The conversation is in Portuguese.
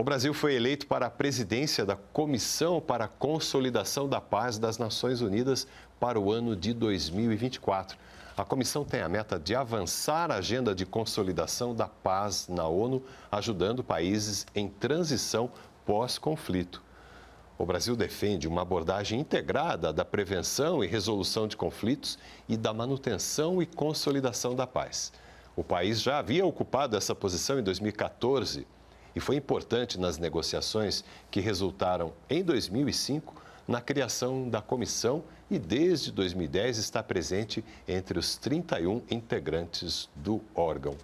O Brasil foi eleito para a presidência da Comissão para a Consolidação da Paz das Nações Unidas para o ano de 2024. A comissão tem a meta de avançar a agenda de consolidação da paz na ONU, ajudando países em transição pós-conflito. O Brasil defende uma abordagem integrada da prevenção e resolução de conflitos e da manutenção e consolidação da paz. O país já havia ocupado essa posição em 2014 e foi importante nas negociações que resultaram em 2005 na criação da comissão e desde 2010 está presente entre os 31 integrantes do órgão.